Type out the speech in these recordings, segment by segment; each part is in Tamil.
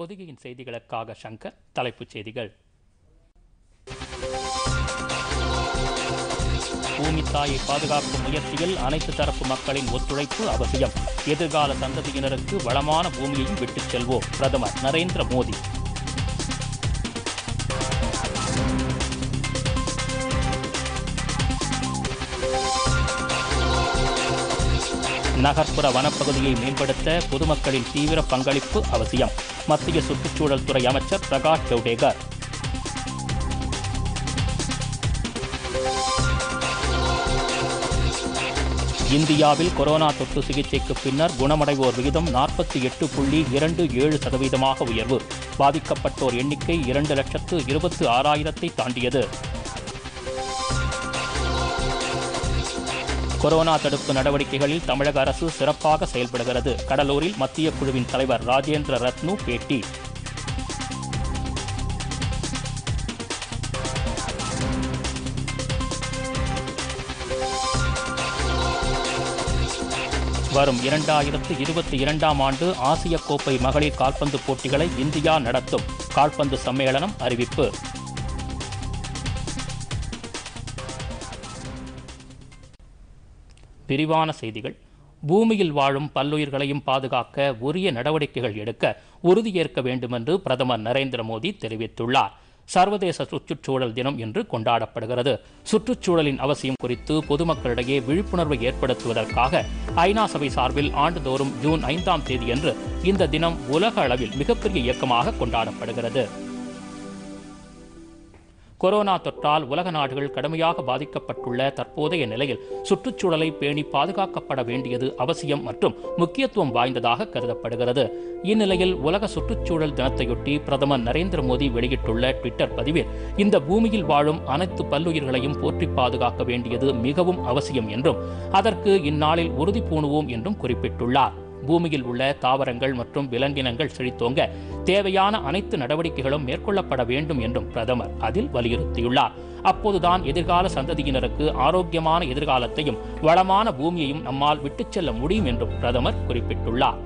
பொதிகையின் செய்திகளுக்காக சங்கர் தலைப்புச் செய்திகள் பூமித்தாயை பாதுகாக்கும் முயற்சியில் அனைத்து தரப்பு மக்களின் ஒத்துழைப்பு அவசியம் எதிர்கால சந்ததியினருக்கு வளமான பூமியையும் விட்டுச் செல்வோம் பிரதமர் நரேந்திர மோடி நகர்ப்புற வனப்பகுதியை மேம்படுத்த பொதுமக்களின் தீவிர பங்களிப்பு அவசியம் மத்திய சுற்றுச்சூழல் துறை அமைச்சர் பிரகாஷ் ஜவ்டேகர் இந்தியாவில் கொரோனா தொற்று சிகிச்சைக்கு பின்னர் குணமடைவோர் விகிதம் நாற்பத்தி எட்டு புள்ளி இரண்டு ஏழு சதவீதமாக உயர்வு பாதிக்கப்பட்டோர் எண்ணிக்கை இரண்டு லட்சத்து இருபத்து ஆறாயிரத்தை தாண்டியது கொரோனா தடுப்பு நடவடிக்கைகளில் தமிழக அரசு சிறப்பாக செயல்படுகிறது கடலூரில் மத்திய குழுவின் தலைவர் ராஜேந்திர ரத்னு பேட்டி வரும் இரண்டாயிரத்து இருபத்தி இரண்டாம் ஆண்டு ஆசிய கோப்பை மகளிர் கால்பந்து போட்டிகளை இந்தியா நடத்தும் கால்பந்து சம்மேளனம் அறிவிப்பு விரிவான செய்திகள் பூமியில் வாழும் பல்லுயிர்களையும் பாதுகாக்க உரிய நடவடிக்கைகள் எடுக்க உறுதியேற்க வேண்டுமென்று பிரதமர் நரேந்திர மோடி தெரிவித்துள்ளார் சர்வதேச சுற்றுச்சூழல் தினம் இன்று கொண்டாடப்படுகிறது சுற்றுச்சூழலின் அவசியம் குறித்து பொதுமக்களிடையே விழிப்புணர்வை ஏற்படுத்துவதற்காக ஐநா சபை சார்பில் ஆண்டுதோறும் ஜூன் ஐந்தாம் தேதியன்று இந்த தினம் உலக அளவில் மிகப்பெரிய இயக்கமாக கொண்டாடப்படுகிறது கொரோனா தொற்றால் உலக நாடுகள் கடுமையாக பாதிக்கப்பட்டுள்ள தற்போதைய நிலையில் சுற்றுச்சூழலை பேணி பாதுகாக்கப்பட வேண்டியது அவசியம் மற்றும் முக்கியத்துவம் வாய்ந்ததாக கருதப்படுகிறது இந்நிலையில் உலக சுற்றுச்சூழல் தினத்தையொட்டி பிரதமர் நரேந்திர மோடி வெளியிட்டுள்ள ட்விட்டர் பதிவில் இந்த பூமியில் வாழும் அனைத்து பல்லுயிர்களையும் போற்றி பாதுகாக்க வேண்டியது மிகவும் அவசியம் என்றும் அதற்கு இந்நாளில் உறுதி பூணுவோம் என்றும் குறிப்பிட்டுள்ளார் பூமியில் உள்ள தாவரங்கள் மற்றும் விலங்கினங்கள் செழித்தோங்க தேவையான அனைத்து நடவடிக்கைகளும் மேற்கொள்ளப்பட வேண்டும் என்றும் பிரதமர் அதில் வலியுறுத்தியுள்ளார் அப்போதுதான் எதிர்கால சந்ததியினருக்கு ஆரோக்கியமான எதிர்காலத்தையும் வளமான பூமியையும் நம்மால் விட்டுச் செல்ல முடியும் என்றும் பிரதமர் குறிப்பிட்டுள்ளார்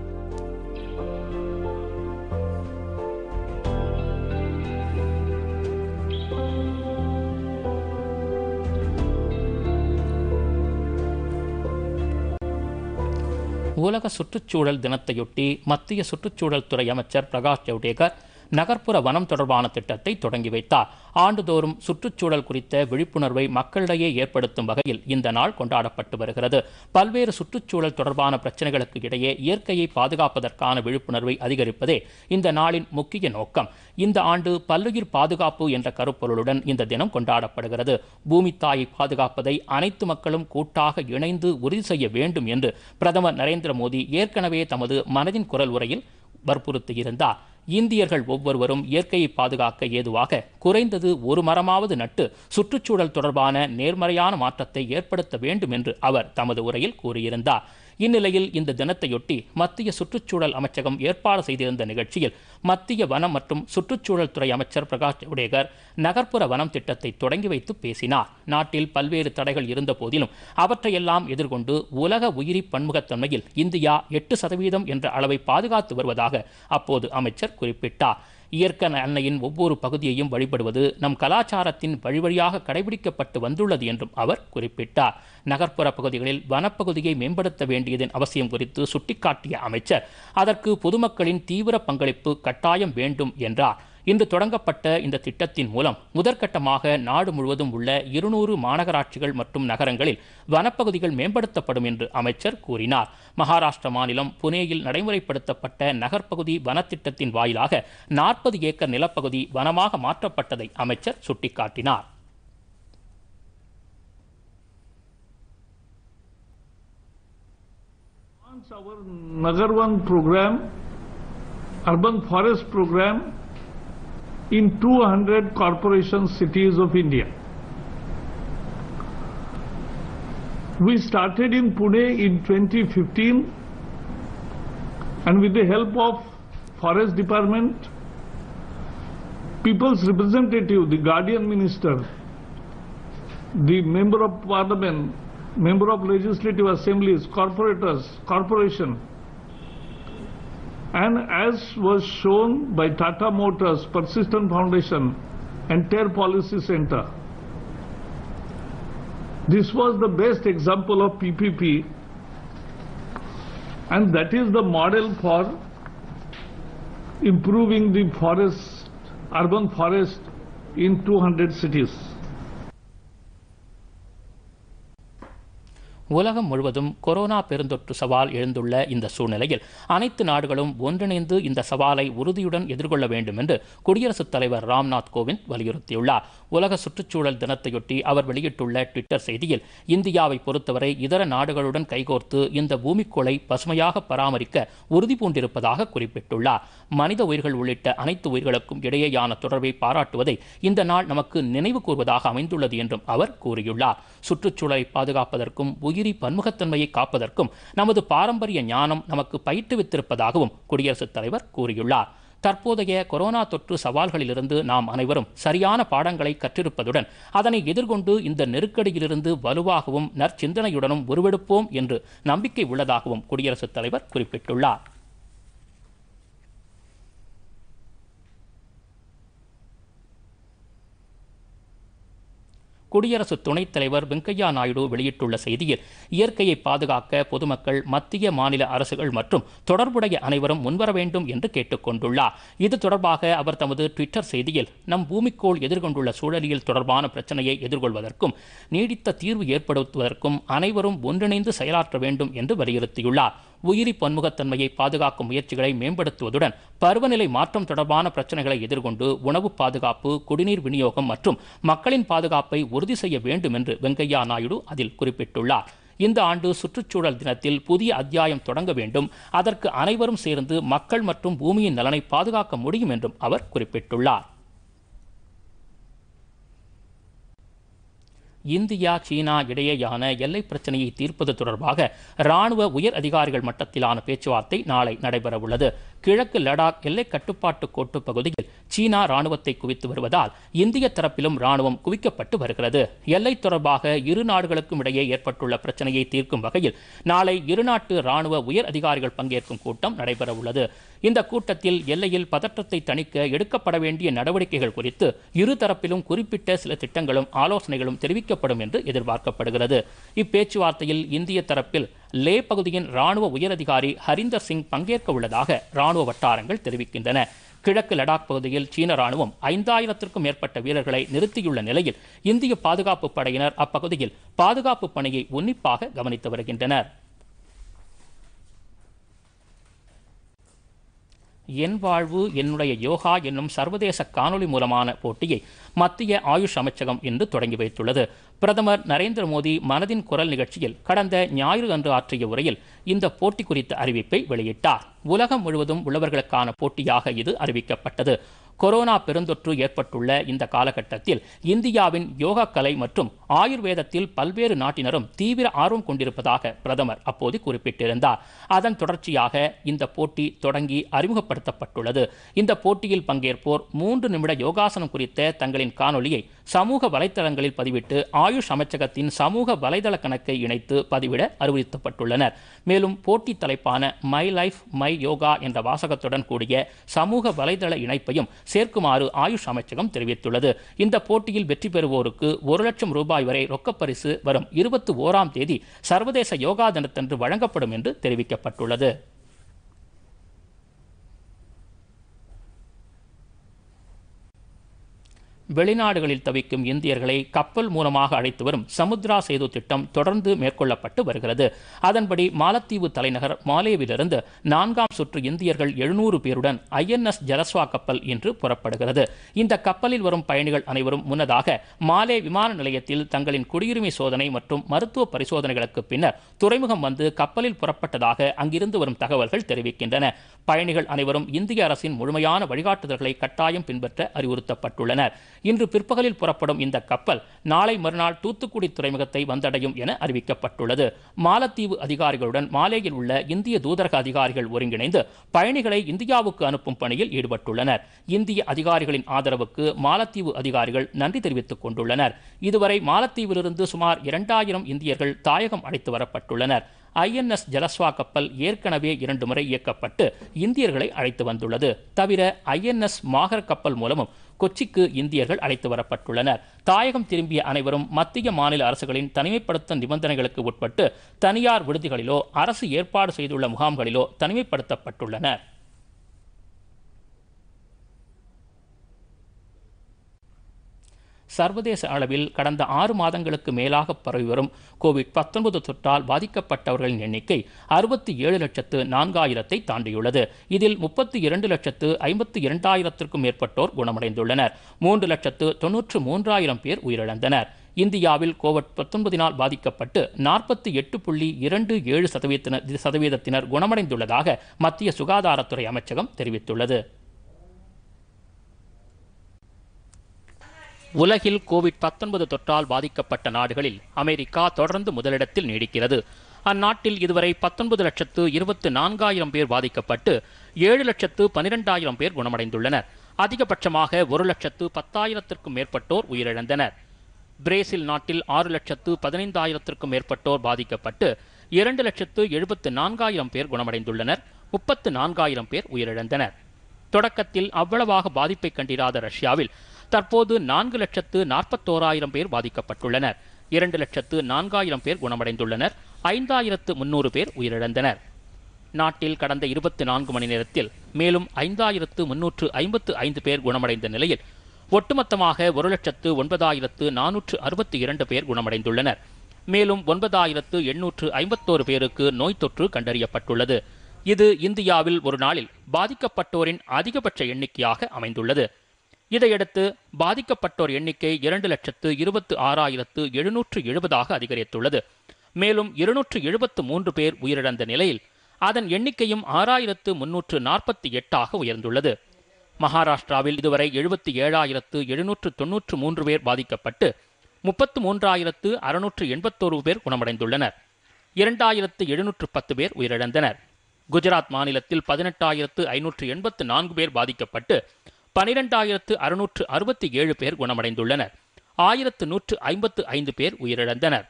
உலக சுற்றுச்சூழல் தினத்தையொட்டி மத்திய சுற்றுச்சூழல் துறை அமைச்சர் பிரகாஷ் ஜவ்டேகர் நகர்ப்புற வனம் தொடர்பான திட்டத்தை தொடங்கி வைத்தார் ஆண்டுதோறும் சுற்றுச்சூழல் குறித்த விழிப்புணர்வை மக்களிடையே ஏற்படுத்தும் வகையில் இந்த நாள் கொண்டாடப்பட்டு வருகிறது பல்வேறு சுற்றுச்சூழல் தொடர்பான பிரச்சனைகளுக்கு இடையே இயற்கையை பாதுகாப்பதற்கான விழிப்புணர்வை அதிகரிப்பதே இந்த நாளின் முக்கிய நோக்கம் இந்த ஆண்டு பல்லுயிர் பாதுகாப்பு என்ற கருப்பொருளுடன் இந்த தினம் கொண்டாடப்படுகிறது பூமி தாயை பாதுகாப்பதை அனைத்து மக்களும் கூட்டாக இணைந்து உறுதி செய்ய வேண்டும் என்று பிரதமர் நரேந்திர மோடி ஏற்கனவே தமது மனதின் குரல் உரையில் வற்புறுத்தியிருந்தார் இந்தியர்கள் ஒவ்வொருவரும் இயற்கையை பாதுகாக்க ஏதுவாக குறைந்தது ஒரு மரமாவது நட்டு சுற்றுச்சூழல் தொடர்பான நேர்மறையான மாற்றத்தை ஏற்படுத்த வேண்டும் என்று அவர் தமது உரையில் கூறியிருந்தார் இந்நிலையில் இந்த தினத்தையொட்டி மத்திய சுற்றுச்சூழல் அமைச்சகம் ஏற்பாடு செய்திருந்த நிகழ்ச்சியில் மத்திய வனம் மற்றும் சுற்றுச்சூழல் துறை அமைச்சர் பிரகாஷ் ஜவடேகர் நகர்ப்புற வனம் திட்டத்தை தொடங்கி வைத்து பேசினார் நாட்டில் பல்வேறு தடைகள் இருந்த போதிலும் அவற்றையெல்லாம் எதிர்கொண்டு உலக உயிரி பன்முகத்தன்மையில் இந்தியா எட்டு சதவீதம் என்ற அளவை பாதுகாத்து வருவதாக அப்போது அமைச்சர் குறிப்பிட்டார் இயற்கை அன்னையின் ஒவ்வொரு பகுதியையும் வழிபடுவது நம் கலாச்சாரத்தின் வழிவழியாக கடைபிடிக்கப்பட்டு வந்துள்ளது என்றும் அவர் குறிப்பிட்டார் நகர்ப்புற பகுதிகளில் வனப்பகுதியை மேம்படுத்த வேண்டியதன் அவசியம் குறித்து சுட்டிக்காட்டிய அமைச்சர் அதற்கு பொதுமக்களின் தீவிர பங்களிப்பு கட்டாயம் வேண்டும் என்றார் இன்று தொடங்கப்பட்ட இந்த திட்டத்தின் மூலம் முதற்கட்டமாக நாடு முழுவதும் உள்ள இருநூறு மாநகராட்சிகள் மற்றும் நகரங்களில் வனப்பகுதிகள் மேம்படுத்தப்படும் என்று அமைச்சர் கூறினார் மகாராஷ்டிர மாநிலம் புனேயில் நடைமுறைப்படுத்தப்பட்ட நகர்ப்பகுதி வனத்திட்டத்தின் வாயிலாக நாற்பது ஏக்கர் நிலப்பகுதி வனமாக மாற்றப்பட்டதை அமைச்சர் சுட்டிக்காட்டினார் our forest program, urban forest program in 200 corporation cities of India. We started in Pune in 2015 and with the help of Forest Department, People's Representative, the Guardian Minister, the Member of Parliament, Member of Legislative Assemblies, Corporators, Corporation, and as was shown by Tata Motors, Persistent Foundation and Terre Policy Center, this was the best example of PPP and that is the model for improving the forest, urban forest in 200 cities. உலகம் முழுவதும் கொரோனா பெருந்தொற்று சவால் எழுந்துள்ள இந்த சூழ்நிலையில் அனைத்து நாடுகளும் ஒன்றிணைந்து இந்த சவாலை உறுதியுடன் எதிர்கொள்ள வேண்டும் என்று குடியரசுத் தலைவர் ராம்நாத் கோவிந்த் வலியுறுத்தியுள்ளார் உலக சுற்றுச்சூழல் தினத்தையொட்டி அவர் வெளியிட்டுள்ள ட்விட்டர் செய்தியில் இந்தியாவை பொறுத்தவரை இதர நாடுகளுடன் கைகோர்த்து இந்த பூமிக்கோளை பசுமையாக பராமரிக்க உறுதி பூண்டிருப்பதாக குறிப்பிட்டுள்ளார் மனித உயிர்கள் உள்ளிட்ட அனைத்து உயிர்களுக்கும் இடையேயான தொடர்பை பாராட்டுவதை இந்த நாள் நமக்கு நினைவு கூறுவதாக அமைந்துள்ளது என்றும் அவர் கூறியுள்ளார் சுற்றுச்சூழலை பாதுகாப்பதற்கும் உயிரி பன்முகத்தன்மையை காப்பதற்கும் நமது பாரம்பரிய ஞானம் நமக்கு பயிற்றுவித்திருப்பதாகவும் குடியரசுத் தலைவர் கூறியுள்ளார் தற்போதைய கொரோனா தொற்று சவால்களிலிருந்து நாம் அனைவரும் சரியான பாடங்களை கற்றிருப்பதுடன் அதனை எதிர்கொண்டு இந்த நெருக்கடியிலிருந்து வலுவாகவும் நற்சிந்தனையுடனும் உருவெடுப்போம் என்று நம்பிக்கை உள்ளதாகவும் குடியரசுத் தலைவர் குறிப்பிட்டுள்ளார் குடியரசு துணைத் தலைவர் வெங்கையா நாயுடு வெளியிட்டுள்ள செய்தியில் இயற்கையை பாதுகாக்க பொதுமக்கள் மத்திய மாநில அரசுகள் மற்றும் தொடர்புடைய அனைவரும் முன்வர வேண்டும் என்று கேட்டுக்கொண்டுள்ளார் இது தொடர்பாக அவர் தமது டுவிட்டர் செய்தியில் நம் பூமிக்கோள் எதிர்கொண்டுள்ள சூழலியல் தொடர்பான பிரச்சனையை எதிர்கொள்வதற்கும் நீடித்த தீர்வு ஏற்படுத்துவதற்கும் அனைவரும் ஒன்றிணைந்து செயலாற்ற வேண்டும் என்று வலியுறுத்தியுள்ளார் உயிரி பன்முகத்தன்மையை பாதுகாக்கும் முயற்சிகளை மேம்படுத்துவதுடன் பருவநிலை மாற்றம் தொடர்பான பிரச்சனைகளை எதிர்கொண்டு உணவு பாதுகாப்பு குடிநீர் விநியோகம் மற்றும் மக்களின் பாதுகாப்பை உறுதி செய்ய வேண்டும் என்று வெங்கையா நாயுடு அதில் குறிப்பிட்டுள்ளார் இந்த ஆண்டு சுற்றுச்சூழல் தினத்தில் புதிய அத்தியாயம் தொடங்க வேண்டும் அதற்கு அனைவரும் சேர்ந்து மக்கள் மற்றும் பூமியின் நலனை பாதுகாக்க முடியும் என்றும் அவர் குறிப்பிட்டுள்ளார் இந்தியா சீனா இடையேயான எல்லை பிரச்சனையை தீர்ப்பது தொடர்பாக ராணுவ உயர் அதிகாரிகள் மட்டத்திலான பேச்சுவார்த்தை நாளை நடைபெறவுள்ளது கிழக்கு லடாக் எல்லை கட்டுப்பாட்டு கோட்டு பகுதியில் சீனா ராணுவத்தை குவித்து வருவதால் இந்திய தரப்பிலும் ராணுவம் குவிக்கப்பட்டு வருகிறது எல்லை தொடர்பாக இரு நாடுகளுக்கும் இடையே ஏற்பட்டுள்ள பிரச்சனையை தீர்க்கும் வகையில் நாளை இருநாட்டு ராணுவ உயர் அதிகாரிகள் பங்கேற்கும் கூட்டம் நடைபெற உள்ளது இந்த கூட்டத்தில் எல்லையில் பதற்றத்தை தணிக்க எடுக்கப்பட வேண்டிய நடவடிக்கைகள் குறித்து இருதரப்பிலும் குறிப்பிட்ட சில திட்டங்களும் ஆலோசனைகளும் தெரிவிக்கப்படும் என்று எதிர்பார்க்கப்படுகிறது இப்பேச்சுவார்த்தையில் இந்திய தரப்பில் லே பகுதியின் ராணுவ உயரதிகாரி ஹரிந்தர் சிங் பங்கேற்க உள்ளதாக ராணுவ வட்டாரங்கள் தெரிவிக்கின்றன கிழக்கு லடாக் பகுதியில் சீன ராணுவம் ஐந்தாயிரத்திற்கும் மேற்பட்ட வீரர்களை நிறுத்தியுள்ள நிலையில் இந்திய பாதுகாப்பு படையினர் அப்பகுதியில் பாதுகாப்பு பணியை உன்னிப்பாக கவனித்து வருகின்றனர் என் வாழ்வு என்னுடைய யோகா என்னும் சர்வதேச காணொலி மூலமான போட்டியை மத்திய ஆயுஷ் அமைச்சகம் இன்று தொடங்கி வைத்துள்ளது பிரதமர் நரேந்திர மோடி மனதின் குரல் நிகழ்ச்சியில் கடந்த ஞாயிறு அன்று ஆற்றிய உரையில் இந்த போட்டி குறித்த அறிவிப்பை வெளியிட்டார் உலகம் முழுவதும் உள்ளவர்களுக்கான போட்டியாக இது அறிவிக்கப்பட்டது கொரோனா பெருந்தொற்று ஏற்பட்டுள்ள இந்த காலகட்டத்தில் இந்தியாவின் யோகா கலை மற்றும் ஆயுர்வேதத்தில் பல்வேறு நாட்டினரும் தீவிர ஆர்வம் கொண்டிருப்பதாக பிரதமர் அப்போது குறிப்பிட்டிருந்தார் அதன் தொடர்ச்சியாக இந்த போட்டி தொடங்கி அறிமுகப்படுத்தப்பட்டுள்ளது இந்த போட்டியில் பங்கேற்போர் மூன்று நிமிட யோகாசனம் குறித்த தங்களின் காணொலியை சமூக வலைதளங்களில் பதிவிட்டு ஆயுஷ் அமைச்சகத்தின் சமூக வலைதள கணக்கை இணைத்து பதிவிட அறிவுறுத்தப்பட்டுள்ளனர் மேலும் போட்டி தலைப்பான மை லைஃப் மை யோகா என்ற வாசகத்துடன் கூடிய சமூக வலைதள இணைப்பையும் சேர்க்குமாறு ஆயுஷ் அமைச்சகம் தெரிவித்துள்ளது இந்த போட்டியில் வெற்றி பெறுவோருக்கு ஒரு லட்சம் ரூபாய் வரை ரொக்கப்பரிசு வரும் இருபத்தி ஓராம் தேதி சர்வதேச யோகா தினத்தன்று வழங்கப்படும் என்று தெரிவிக்கப்பட்டுள்ளது வெளிநாடுகளில் தவிக்கும் இந்தியர்களை கப்பல் மூலமாக அழைத்து வரும் சமுத்ரா சேது திட்டம் தொடர்ந்து மேற்கொள்ளப்பட்டு வருகிறது அதன்படி மாலத்தீவு தலைநகர் மாலேவிலிருந்து நான்காம் சுற்று இந்தியர்கள் எழுநூறு பேருடன் ஐஎன்எஸ் ஜலஸ்வா கப்பல் இன்று புறப்படுகிறது இந்த கப்பலில் வரும் பயணிகள் அனைவரும் முன்னதாக மாலே விமான நிலையத்தில் தங்களின் குடியுரிமை சோதனை மற்றும் மருத்துவ பரிசோதனைகளுக்கு பின்னர் துறைமுகம் வந்து கப்பலில் புறப்பட்டதாக அங்கிருந்து வரும் தகவல்கள் தெரிவிக்கின்றன பயணிகள் அனைவரும் இந்திய அரசின் முழுமையான வழிகாட்டுதல்களை கட்டாயம் பின்பற்ற அறிவுறுத்தப்பட்டுள்ளனர் இன்று பிற்பகலில் புறப்படும் இந்த கப்பல் நாளை மறுநாள் தூத்துக்குடி துறைமுகத்தை வந்தடையும் என அறிவிக்கப்பட்டுள்ளது மாலத்தீவு அதிகாரிகளுடன் மாலேயில் உள்ள இந்திய தூதரக அதிகாரிகள் ஒருங்கிணைந்து பயணிகளை இந்தியாவுக்கு அனுப்பும் பணியில் ஈடுபட்டுள்ளனர் இந்திய அதிகாரிகளின் ஆதரவுக்கு மாலத்தீவு அதிகாரிகள் நன்றி தெரிவித்துக் கொண்டுள்ளனர் இதுவரை மாலத்தீவிலிருந்து சுமார் இரண்டாயிரம் இந்தியர்கள் தாயகம் அழைத்து வரப்பட்டுள்ளனர் ஐஎன்எஸ் ஜலஸ்வா கப்பல் ஏற்கனவே இரண்டு முறை இயக்கப்பட்டு இந்தியர்களை அழைத்து வந்துள்ளது தவிர ஐஎன்எஸ் மாகர் கப்பல் மூலமும் கொச்சிக்கு இந்தியர்கள் அழைத்து வரப்பட்டுள்ளனர் தாயகம் திரும்பிய அனைவரும் மத்திய மாநில அரசுகளின் தனிமைப்படுத்தும் நிபந்தனைகளுக்கு உட்பட்டு தனியார் விடுதிகளிலோ அரசு ஏற்பாடு செய்துள்ள முகாம்களிலோ தனிமைப்படுத்தப்பட்டுள்ளனர் சர்வதேச அளவில் கடந்த ஆறு மாதங்களுக்கு மேலாக பரவி வரும் கோவிட் பத்தொன்பது தொற்றால் பாதிக்கப்பட்டவர்களின் எண்ணிக்கை அறுபத்தி ஏழு லட்சத்து நான்காயிரத்தை தாண்டியுள்ளது இதில் முப்பத்தி இரண்டு லட்சத்து ஐம்பத்தி இரண்டாயிரத்திற்கும் மேற்பட்டோர் குணமடைந்துள்ளனர் மூன்று லட்சத்து தொன்னூற்று மூன்றாயிரம் பேர் உயிரிழந்தனர் இந்தியாவில் கோவிட் பத்தொன்பதினால் பாதிக்கப்பட்டு நாற்பத்தி எட்டு புள்ளி இரண்டு ஏழு சதவீதத்தினர் சதவீதத்தினர் குணமடைந்துள்ளதாக மத்திய சுகாதாரத்துறை அமைச்சகம் தெரிவித்துள்ளது உலகில் கோவிட் பத்தொன்பது தொற்றால் பாதிக்கப்பட்ட நாடுகளில் அமெரிக்கா தொடர்ந்து முதலிடத்தில் நீடிக்கிறது அந்நாட்டில் இதுவரை பத்தொன்பது லட்சத்து இருபத்து நான்காயிரம் பேர் பாதிக்கப்பட்டு ஏழு லட்சத்து பனிரெண்டாயிரம் பேர் குணமடைந்துள்ளனர் அதிகபட்சமாக ஒரு லட்சத்து பத்தாயிரத்திற்கும் மேற்பட்டோர் உயிரிழந்தனர் பிரேசில் நாட்டில் ஆறு லட்சத்து பதினைந்தாயிரத்திற்கும் மேற்பட்டோர் பாதிக்கப்பட்டு இரண்டு லட்சத்து எழுபத்து நான்காயிரம் பேர் குணமடைந்துள்ளனர் முப்பத்து நான்காயிரம் பேர் உயிரிழந்தனர் தொடக்கத்தில் அவ்வளவாக பாதிப்பை கண்டிராத ரஷ்யாவில் தற்போது நான்கு லட்சத்து நாற்பத்தோராயிரம் பேர் பாதிக்கப்பட்டுள்ளனர் இரண்டு லட்சத்து நான்காயிரம் பேர் குணமடைந்துள்ளனர் ஐந்தாயிரத்து முன்னூறு பேர் உயிரிழந்தனர் நாட்டில் கடந்த இருபத்தி நான்கு மணி நேரத்தில் மேலும் ஐந்தாயிரத்து முன்னூற்று ஐம்பத்து ஐந்து பேர் குணமடைந்த நிலையில் ஒட்டுமொத்தமாக ஒரு லட்சத்து ஒன்பதாயிரத்து நானூற்று அறுபத்தி இரண்டு பேர் குணமடைந்துள்ளனர் மேலும் ஒன்பதாயிரத்து எண்ணூற்று ஐம்பத்தோரு பேருக்கு நோய் தொற்று கண்டறியப்பட்டுள்ளது இது இந்தியாவில் ஒரு நாளில் பாதிக்கப்பட்டோரின் அதிகபட்ச எண்ணிக்கையாக அமைந்துள்ளது இதையடுத்து பாதிக்கப்பட்டோர் எண்ணிக்கை இரண்டு லட்சத்து இருபத்து ஆறாயிரத்து எழுநூற்று எழுபதாக அதிகரித்துள்ளது மேலும் இருநூற்று எழுபத்து மூன்று பேர் உயிரிழந்த நிலையில் அதன் எண்ணிக்கையும் ஆறாயிரத்து முன்னூற்று நாற்பத்தி எட்டாக உயர்ந்துள்ளது மகாராஷ்டிராவில் இதுவரை எழுபத்தி ஏழாயிரத்து எழுநூற்று தொன்னூற்று மூன்று பேர் பாதிக்கப்பட்டு முப்பத்து மூன்றாயிரத்து அறுநூற்று எண்பத்தோரு பேர் குணமடைந்துள்ளனர் இரண்டாயிரத்து எழுநூற்று பத்து பேர் உயிரிழந்தனர் குஜராத் மாநிலத்தில் பதினெட்டாயிரத்து ஐநூற்று எண்பத்து நான்கு பேர் பாதிக்கப்பட்டு பனிரெண்டாயிரத்து அறுநூற்று அறுபத்தி ஏழு பேர் குணமடைந்துள்ளனர் ஆயிரத்து நூற்று ஐம்பத்து ஐந்து பேர் உயிரிழந்தனர்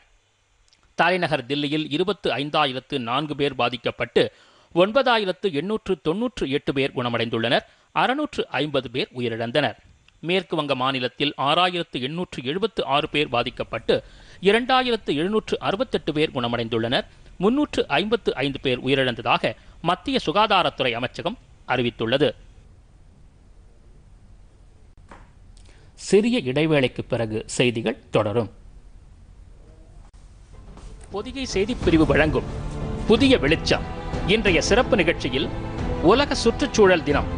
தலைநகர் தில்லியில் இருபத்து ஐந்தாயிரத்து நான்கு பேர் பாதிக்கப்பட்டு ஒன்பதாயிரத்து எண்ணூற்று தொன்னூற்று எட்டு பேர் குணமடைந்துள்ளனர் அறுநூற்று ஐம்பது பேர் உயிரிழந்தனர் மேற்கு வங்க மாநிலத்தில் ஆறாயிரத்து எண்ணூற்று எழுபத்து ஆறு பேர் பாதிக்கப்பட்டு இரண்டாயிரத்து எழுநூற்று அறுபத்தெட்டு பேர் குணமடைந்துள்ளனர் முன்னூற்று ஐம்பத்து ஐந்து பேர் உயிரிழந்ததாக மத்திய சுகாதாரத்துறை அமைச்சகம் அறிவித்துள்ளது சிறிய இடைவேளைக்கு பிறகு செய்திகள் தொடரும் பொதிகை செய்திப்பிரிவு வழங்கும் புதிய வெளிச்சம் இன்றைய சிறப்பு நிகழ்ச்சியில் உலக சுற்றுச்சூழல் தினம்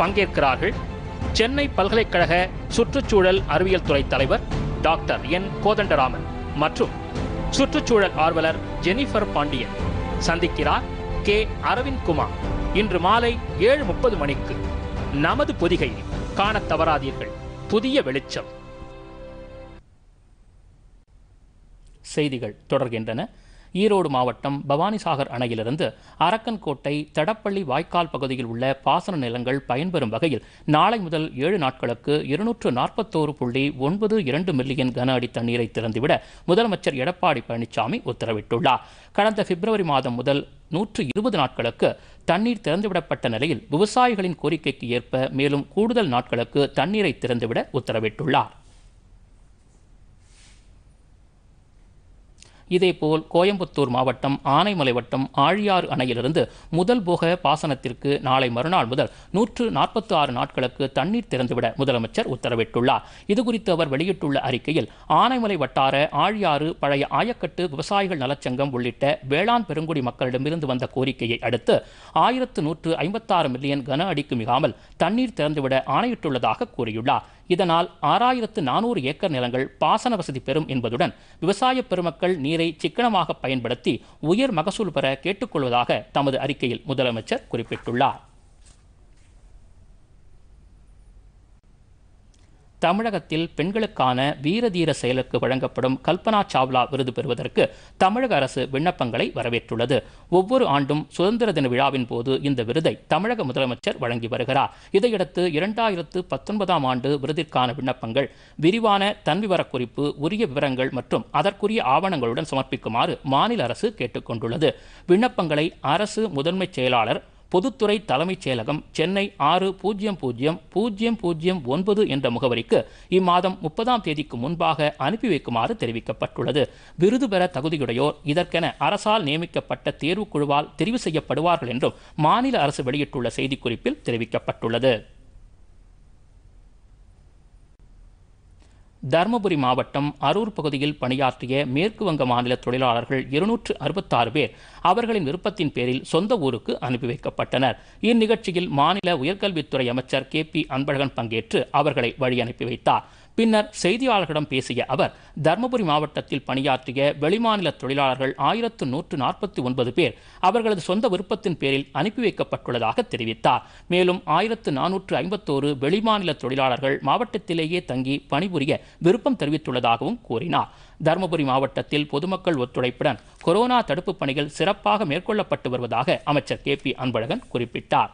பங்கேற்கிறார்கள் சென்னை பல்கலைக்கழக சுற்றுச்சூழல் அறிவியல் துறை தலைவர் டாக்டர் என் கோதண்டராமன் மற்றும் சுற்றுச்சூழல் ஆர்வலர் ஜெனிஃபர் பாண்டியன் சந்திக்கிறார் கே அரவிந்த் குமார் இன்று மாலை ஏழு முப்பது மணிக்கு நமது பொதிகையில் காண தவறாதீர்கள் புதிய வெளிச்சம் செய்திகள் தொடர்கின்றன ஈரோடு மாவட்டம் பவானிசாகர் அணையிலிருந்து அரக்கன்கோட்டை தடப்பள்ளி வாய்க்கால் பகுதியில் உள்ள பாசன நிலங்கள் பயன்பெறும் வகையில் நாளை முதல் ஏழு நாட்களுக்கு இருநூற்று நாற்பத்தோரு புள்ளி ஒன்பது இரண்டு மில்லியன் கன அடி தண்ணீரை திறந்துவிட முதலமைச்சர் எடப்பாடி பழனிசாமி உத்தரவிட்டுள்ளார் கடந்த பிப்ரவரி மாதம் முதல் நூற்று இருபது நாட்களுக்கு தண்ணீர் திறந்துவிடப்பட்ட நிலையில் விவசாயிகளின் கோரிக்கைக்கு ஏற்ப மேலும் கூடுதல் நாட்களுக்கு தண்ணீரை திறந்துவிட உத்தரவிட்டுள்ளார் இதேபோல் கோயம்புத்தூர் மாவட்டம் ஆனைமலை வட்டம் ஆழியாறு அணையிலிருந்து முதல் போக பாசனத்திற்கு நாளை மறுநாள் முதல் நூற்று நாற்பத்தி ஆறு நாட்களுக்கு தண்ணீர் திறந்துவிட முதலமைச்சர் உத்தரவிட்டுள்ளார் இதுகுறித்து அவர் வெளியிட்டுள்ள அறிக்கையில் ஆனைமலை வட்டார ஆழியாறு பழைய ஆயக்கட்டு விவசாயிகள் நலச்சங்கம் உள்ளிட்ட வேளாண் பெருங்குடி மக்களிடமிருந்து வந்த கோரிக்கையை அடுத்து ஆயிரத்து நூற்று ஐம்பத்தாறு மில்லியன் கன அடிக்கு மிகாமல் தண்ணீர் திறந்துவிட ஆணையிட்டுள்ளதாக கூறியுள்ளார் இதனால் ஆறாயிரத்து நானூறு ஏக்கர் நிலங்கள் பாசன வசதி பெறும் என்பதுடன் விவசாய பெருமக்கள் நீரை சிக்கனமாக பயன்படுத்தி உயர் மகசூல் பெற கேட்டுக்கொள்வதாக தமது அறிக்கையில் முதலமைச்சர் குறிப்பிட்டுள்ளார் தமிழகத்தில் பெண்களுக்கான வீரதீர செயலுக்கு வழங்கப்படும் கல்பனா சாவ்லா விருது பெறுவதற்கு தமிழக அரசு விண்ணப்பங்களை வரவேற்றுள்ளது ஒவ்வொரு ஆண்டும் சுதந்திர தின விழாவின் போது இந்த விருதை தமிழக முதலமைச்சர் வழங்கி வருகிறார் இதையடுத்து இரண்டாயிரத்து பத்தொன்பதாம் ஆண்டு விருதிற்கான விண்ணப்பங்கள் விரிவான தன்விவரக்குறிப்பு உரிய விவரங்கள் மற்றும் அதற்குரிய ஆவணங்களுடன் சமர்ப்பிக்குமாறு மாநில அரசு கேட்டுக்கொண்டுள்ளது விண்ணப்பங்களை அரசு முதன்மைச் செயலாளர் பொதுத்துறை தலைமைச் செயலகம் சென்னை ஆறு பூஜ்ஜியம் பூஜ்ஜியம் பூஜ்ஜியம் பூஜ்ஜியம் ஒன்பது என்ற முகவரிக்கு இம்மாதம் முப்பதாம் தேதிக்கு முன்பாக அனுப்பி வைக்குமாறு தெரிவிக்கப்பட்டுள்ளது விருது பெற தகுதியுடையோர் இதற்கென அரசால் நியமிக்கப்பட்ட தேர்வுக்குழுவால் தெரிவு செய்யப்படுவார்கள் என்றும் மாநில அரசு வெளியிட்டுள்ள செய்திக்குறிப்பில் தெரிவிக்கப்பட்டுள்ளது தருமபுரி மாவட்டம் அரூர் பகுதியில் பணியாற்றிய மேற்கு வங்க மாநில தொழிலாளர்கள் இருநூற்று அறுபத்தாறு பேர் அவர்களின் விருப்பத்தின் பேரில் சொந்த ஊருக்கு அனுப்பி வைக்கப்பட்டனர் இந்நிகழ்ச்சியில் மாநில உயர்கல்வித்துறை அமைச்சர் கே பி அன்பழகன் பங்கேற்று அவர்களை வழி அனுப்பி வைத்தார் பின்னர் செய்தியாளர்களிடம் பேசிய அவர் தருமபுரி மாவட்டத்தில் பணியாற்றிய வெளிமாநில தொழிலாளர்கள் ஆயிரத்து நூற்று நாற்பத்தி ஒன்பது பேர் அவர்களது சொந்த விருப்பத்தின் பேரில் அனுப்பி வைக்கப்பட்டுள்ளதாக தெரிவித்தார் மேலும் ஆயிரத்து நானூற்று ஐம்பத்தோரு வெளிமாநில தொழிலாளர்கள் மாவட்டத்திலேயே தங்கி பணிபுரிய விருப்பம் தெரிவித்துள்ளதாகவும் கூறினார் தருமபுரி மாவட்டத்தில் பொதுமக்கள் ஒத்துழைப்புடன் கொரோனா தடுப்பு பணிகள் சிறப்பாக மேற்கொள்ளப்பட்டு வருவதாக அமைச்சர் கே பி அன்பழகன் குறிப்பிட்டார்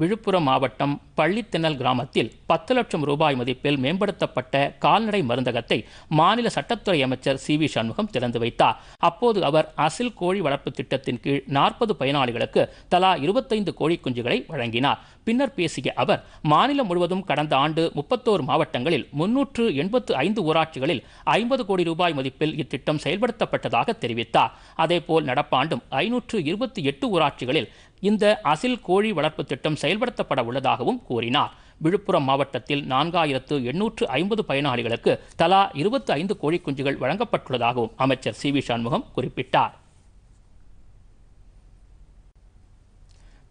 விழுப்புரம் மாவட்டம் பள்ளித்திணல் கிராமத்தில் பத்து லட்சம் ரூபாய் மதிப்பில் மேம்படுத்தப்பட்ட கால்நடை மருந்தகத்தை மாநில சட்டத்துறை அமைச்சர் சி வி சண்முகம் திறந்து வைத்தார் அப்போது அவர் அசில் கோழி வளர்ப்பு திட்டத்தின் கீழ் நாற்பது பயனாளிகளுக்கு தலா இருபத்தைந்து கோழி குஞ்சுகளை வழங்கினார் பின்னர் பேசிய அவர் மாநிலம் முழுவதும் கடந்த ஆண்டு முப்பத்தோரு மாவட்டங்களில் முன்னூற்று எண்பத்து ஐந்து ஊராட்சிகளில் ஐம்பது கோடி ரூபாய் மதிப்பில் இத்திட்டம் செயல்படுத்தப்பட்டதாக தெரிவித்தார் அதேபோல் நடப்பாண்டும் ஐநூற்று இருபத்தி எட்டு ஊராட்சிகளில் இந்த அசில் கோழி வளர்ப்பு திட்டம் செயல்படுத்தப்பட உள்ளதாகவும் கூறினார் விழுப்புரம் மாவட்டத்தில் நான்காயிரத்து எண்ணூற்று ஐம்பது பயனாளிகளுக்கு தலா இருபத்தி ஐந்து கோழிக்குஞ்சுகள் வழங்கப்பட்டுள்ளதாகவும் அமைச்சர் சி வி சண்முகம் குறிப்பிட்டார்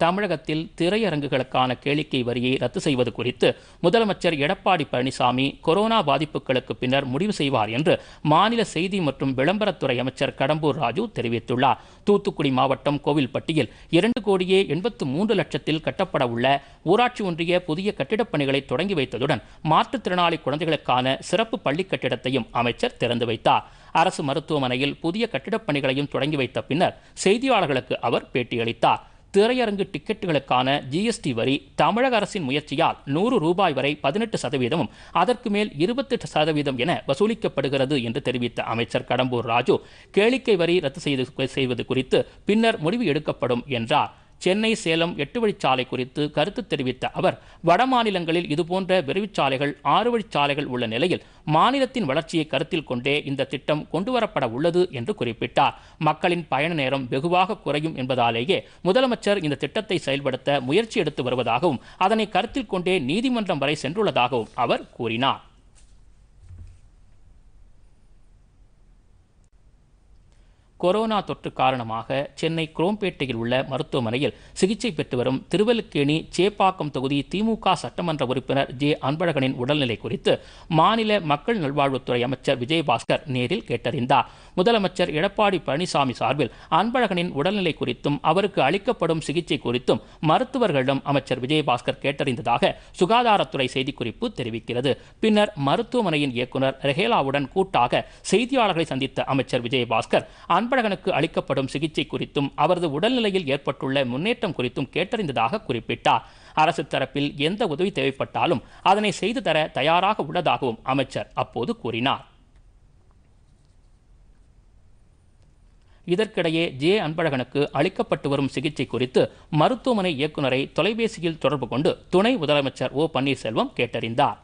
தமிழகத்தில் திரையரங்குகளுக்கான கேளிக்கை வரியை ரத்து செய்வது குறித்து முதலமைச்சர் எடப்பாடி பழனிசாமி கொரோனா பாதிப்புகளுக்கு பின்னர் முடிவு செய்வார் என்று மாநில செய்தி மற்றும் விளம்பரத்துறை அமைச்சர் கடம்பூர் ராஜு தெரிவித்துள்ளார் தூத்துக்குடி மாவட்டம் கோவில்பட்டியில் இரண்டு கோடியே எண்பத்து மூன்று லட்சத்தில் கட்டப்பட உள்ள ஊராட்சி ஒன்றிய புதிய கட்டிடப் பணிகளை தொடங்கி வைத்ததுடன் மாற்றுத்திறனாளி குழந்தைகளுக்கான சிறப்பு பள்ளி கட்டிடத்தையும் அமைச்சர் திறந்து வைத்தார் அரசு மருத்துவமனையில் புதிய கட்டிடப் பணிகளையும் தொடங்கி வைத்த பின்னர் செய்தியாளர்களுக்கு அவர் பேட்டியளித்தார் திரையரங்கு டிக்கெட்டுகளுக்கான ஜிஎஸ்டி வரி தமிழக அரசின் முயற்சியால் நூறு ரூபாய் வரை பதினெட்டு சதவீதமும் அதற்கு மேல் இருபத்தெட்டு சதவீதம் என வசூலிக்கப்படுகிறது என்று தெரிவித்த அமைச்சர் கடம்பூர் ராஜு கேளிக்கை வரி ரத்து செய்து செய்வது குறித்து பின்னர் முடிவு எடுக்கப்படும் என்றார் சென்னை சேலம் எட்டு வழிச்சாலை குறித்து கருத்து தெரிவித்த அவர் வட மாநிலங்களில் இதுபோன்ற விரைவுச்சாலைகள் ஆறு வழிச்சாலைகள் உள்ள நிலையில் மாநிலத்தின் வளர்ச்சியை கருத்தில் கொண்டே இந்த திட்டம் கொண்டுவரப்பட உள்ளது என்று குறிப்பிட்டார் மக்களின் பயண நேரம் வெகுவாக குறையும் என்பதாலேயே முதலமைச்சர் இந்த திட்டத்தை செயல்படுத்த முயற்சி எடுத்து வருவதாகவும் அதனை கருத்தில் கொண்டே நீதிமன்றம் வரை சென்றுள்ளதாகவும் அவர் கூறினார் கொரோனா தொற்று காரணமாக சென்னை குரோம்பேட்டையில் உள்ள மருத்துவமனையில் சிகிச்சை பெற்று வரும் திருவல்லிக்கேணி சேப்பாக்கம் தொகுதி திமுக சட்டமன்ற உறுப்பினர் ஜே அன்பழகனின் உடல்நிலை குறித்து மாநில மக்கள் நல்வாழ்வுத்துறை அமைச்சர் விஜயபாஸ்கர் நேரில் கேட்டறிந்தார் முதலமைச்சர் எடப்பாடி பழனிசாமி சார்பில் அன்பழகனின் உடல்நிலை குறித்தும் அவருக்கு அளிக்கப்படும் சிகிச்சை குறித்தும் மருத்துவர்களிடம் அமைச்சர் விஜயபாஸ்கர் கேட்டறிந்ததாக சுகாதாரத்துறை செய்திக்குறிப்பு தெரிவிக்கிறது பின்னர் மருத்துவமனையின் இயக்குநர் ரெஹேலாவுடன் கூட்டாக செய்தியாளர்களை சந்தித்த அமைச்சர் விஜயபாஸ்கர் அன்பழகனுக்கு அளிக்கப்படும் சிகிச்சை குறித்தும் அவரது உடல்நிலையில் ஏற்பட்டுள்ள முன்னேற்றம் குறித்தும் கேட்டறிந்ததாக குறிப்பிட்டார் அரசு தரப்பில் எந்த உதவி தேவைப்பட்டாலும் அதனை செய்து தர தயாராக உள்ளதாகவும் அமைச்சர் அப்போது கூறினார் இதற்கிடையே ஜே அன்பழகனுக்கு அளிக்கப்பட்டு வரும் சிகிச்சை குறித்து மருத்துவமனை இயக்குநரை தொலைபேசியில் தொடர்பு கொண்டு துணை முதலமைச்சர் ஓ பன்னீர்செல்வம் கேட்டறிந்தார்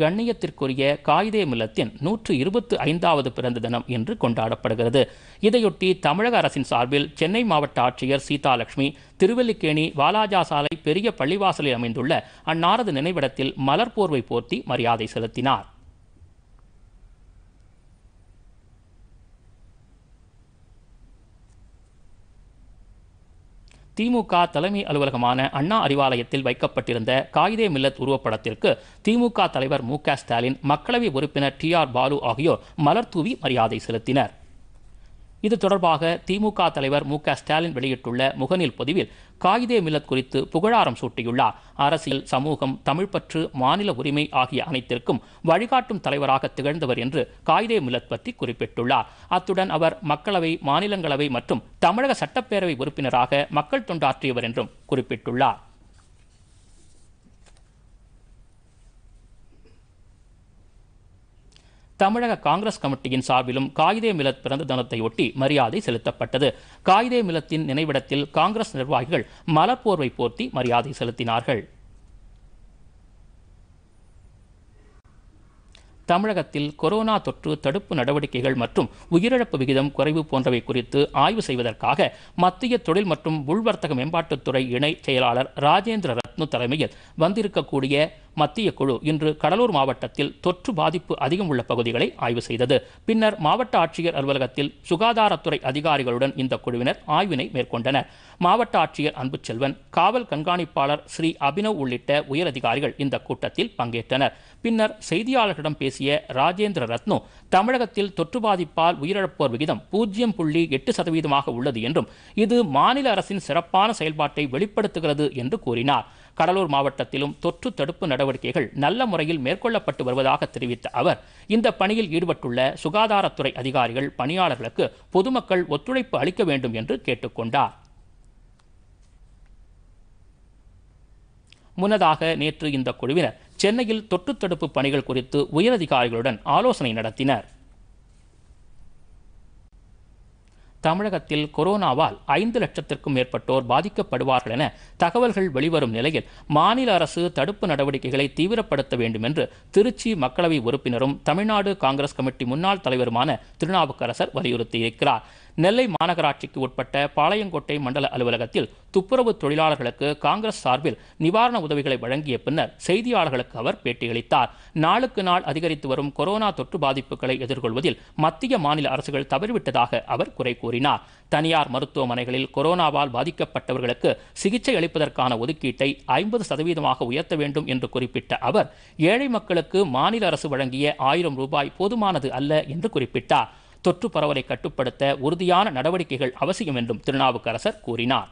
கண்ணியத்திற்குரிய காயிதே மில்லத்தின் நூற்று இருபத்து ஐந்தாவது பிறந்த தினம் இன்று கொண்டாடப்படுகிறது இதையொட்டி தமிழக அரசின் சார்பில் சென்னை மாவட்ட ஆட்சியர் சீதாலட்சுமி திருவல்லிக்கேணி வாலாஜா சாலை பெரிய பள்ளிவாசலில் அமைந்துள்ள அன்னாரது நினைவிடத்தில் மலர்போர்வை போர்த்தி மரியாதை செலுத்தினார் திமுக தலைமை அலுவலகமான அண்ணா அறிவாலயத்தில் வைக்கப்பட்டிருந்த காகிதே மில்லத் உருவப்படத்திற்கு திமுக தலைவர் மு ஸ்டாலின் மக்களவை உறுப்பினர் டி ஆர் பாலு ஆகியோர் மலர்தூவி மரியாதை செலுத்தினர் இது தொடர்பாக திமுக தலைவர் மு ஸ்டாலின் வெளியிட்டுள்ள முகநில் பதிவில் காகிதே மில்லத் குறித்து புகழாரம் சூட்டியுள்ளார் அரசியல் சமூகம் பற்று மாநில உரிமை ஆகிய அனைத்திற்கும் வழிகாட்டும் தலைவராக திகழ்ந்தவர் என்று காயிதே மில்லத் பற்றி குறிப்பிட்டுள்ளார் அத்துடன் அவர் மக்களவை மாநிலங்களவை மற்றும் தமிழக சட்டப்பேரவை உறுப்பினராக மக்கள் தொண்டாற்றியவர் என்றும் குறிப்பிட்டுள்ளார் தமிழக காங்கிரஸ் கமிட்டியின் சார்பிலும் காகிதே மிலத் பிறந்த தினத்தையொட்டி ஒட்டி மரியாதை செலுத்தப்பட்டது காயிதே மிலத்தின் நினைவிடத்தில் காங்கிரஸ் நிர்வாகிகள் மலப்போர்வை போர்த்தி மரியாதை செலுத்தினார்கள் தமிழகத்தில் கொரோனா தொற்று தடுப்பு நடவடிக்கைகள் மற்றும் உயிரிழப்பு விகிதம் குறைவு போன்றவை குறித்து ஆய்வு செய்வதற்காக மத்திய தொழில் மற்றும் உள்வர்த்தக மேம்பாட்டுத்துறை இணை செயலாளர் ராஜேந்திர ரத்னு தலைமையில் வந்திருக்கக்கூடிய மத்திய குழு இன்று கடலூர் மாவட்டத்தில் தொற்று பாதிப்பு அதிகம் உள்ள பகுதிகளை ஆய்வு செய்தது பின்னர் மாவட்ட ஆட்சியர் அலுவலகத்தில் சுகாதாரத்துறை அதிகாரிகளுடன் இந்த குழுவினர் ஆய்வினை மேற்கொண்டனர் மாவட்ட ஆட்சியர் அன்புச்செல்வன் காவல் கண்காணிப்பாளர் ஸ்ரீ அபினவ் உள்ளிட்ட உயரதிகாரிகள் இந்த கூட்டத்தில் பங்கேற்றனர் பின்னர் செய்தியாளர்களிடம் பேசிய ராஜேந்திர ரத்னு தமிழகத்தில் தொற்று பாதிப்பால் உயிரிழப்போர் விகிதம் பூஜ்ஜியம் புள்ளி எட்டு சதவீதமாக உள்ளது என்றும் இது மாநில அரசின் சிறப்பான செயல்பாட்டை வெளிப்படுத்துகிறது என்று கூறினார் கடலூர் மாவட்டத்திலும் தொற்று தடுப்பு நடவடிக்கைகள் நல்ல முறையில் மேற்கொள்ளப்பட்டு வருவதாக தெரிவித்த அவர் இந்த பணியில் ஈடுபட்டுள்ள சுகாதாரத்துறை அதிகாரிகள் பணியாளர்களுக்கு பொதுமக்கள் ஒத்துழைப்பு அளிக்க வேண்டும் என்று கேட்டுக்கொண்டார் முன்னதாக நேற்று இந்த குழுவினர் சென்னையில் தொற்று தடுப்பு பணிகள் குறித்து உயரதிகாரிகளுடன் ஆலோசனை நடத்தினர் தமிழகத்தில் கொரோனாவால் ஐந்து லட்சத்திற்கும் மேற்பட்டோர் பாதிக்கப்படுவார்கள் என தகவல்கள் வெளிவரும் நிலையில் மாநில அரசு தடுப்பு நடவடிக்கைகளை தீவிரப்படுத்த வேண்டும் என்று திருச்சி மக்களவை உறுப்பினரும் தமிழ்நாடு காங்கிரஸ் கமிட்டி முன்னாள் தலைவருமான திருநாவுக்கரசர் வலியுறுத்தியிருக்கிறார் நெல்லை மாநகராட்சிக்கு உட்பட்ட பாளையங்கோட்டை மண்டல அலுவலகத்தில் துப்புரவு தொழிலாளர்களுக்கு காங்கிரஸ் சார்பில் நிவாரண உதவிகளை வழங்கிய பின்னர் செய்தியாளர்களுக்கு அவர் பேட்டியளித்தார் நாளுக்கு நாள் அதிகரித்து வரும் கொரோனா தொற்று பாதிப்புகளை எதிர்கொள்வதில் மத்திய மாநில அரசுகள் தவறிவிட்டதாக அவர் குறை கூறினார் தனியார் மருத்துவமனைகளில் கொரோனாவால் பாதிக்கப்பட்டவர்களுக்கு சிகிச்சை அளிப்பதற்கான ஒதுக்கீட்டை ஐம்பது சதவீதமாக உயர்த்த வேண்டும் என்று குறிப்பிட்ட அவர் ஏழை மக்களுக்கு மாநில அரசு வழங்கிய ஆயிரம் ரூபாய் போதுமானது அல்ல என்று குறிப்பிட்டார் தொற்று பரவலை கட்டுப்படுத்த உறுதியான நடவடிக்கைகள் அவசியம் என்றும் திருநாவுக்கரசர் கூறினார்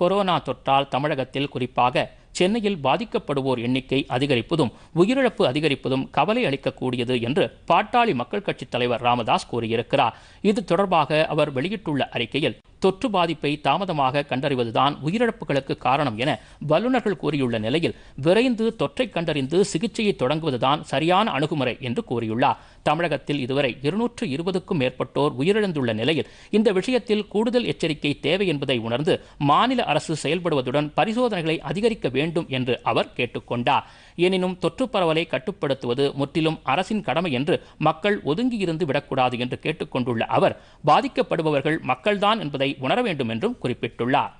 கொரோனா தொற்றால் தமிழகத்தில் குறிப்பாக சென்னையில் பாதிக்கப்படுவோர் எண்ணிக்கை அதிகரிப்பதும் உயிரிழப்பு அதிகரிப்பதும் கவலை அளிக்கக்கூடியது என்று பாட்டாளி மக்கள் கட்சித் தலைவர் ராமதாஸ் கூறியிருக்கிறார் இது தொடர்பாக அவர் வெளியிட்டுள்ள அறிக்கையில் தொற்று பாதிப்பை தாமதமாக கண்டறிவதுதான் உயிரிழப்புகளுக்கு காரணம் என வல்லுநர்கள் கூறியுள்ள நிலையில் விரைந்து தொற்றை கண்டறிந்து சிகிச்சையை தொடங்குவதுதான் சரியான அணுகுமுறை என்று கூறியுள்ளார் தமிழகத்தில் இதுவரை இருநூற்று இருபதுக்கும் மேற்பட்டோர் உயிரிழந்துள்ள நிலையில் இந்த விஷயத்தில் கூடுதல் எச்சரிக்கை தேவை என்பதை உணர்ந்து மாநில அரசு செயல்படுவதுடன் பரிசோதனைகளை அதிகரிக்க வேண்டும் என்று அவர் கேட்டுக்கொண்டார் எனினும் தொற்று பரவலை கட்டுப்படுத்துவது முற்றிலும் அரசின் கடமை என்று மக்கள் ஒதுங்கியிருந்து விடக்கூடாது என்று கேட்டுக்கொண்டுள்ள அவர் பாதிக்கப்படுபவர்கள் மக்கள்தான் என்பதை உணர வேண்டும் என்றும் குறிப்பிட்டுள்ளார்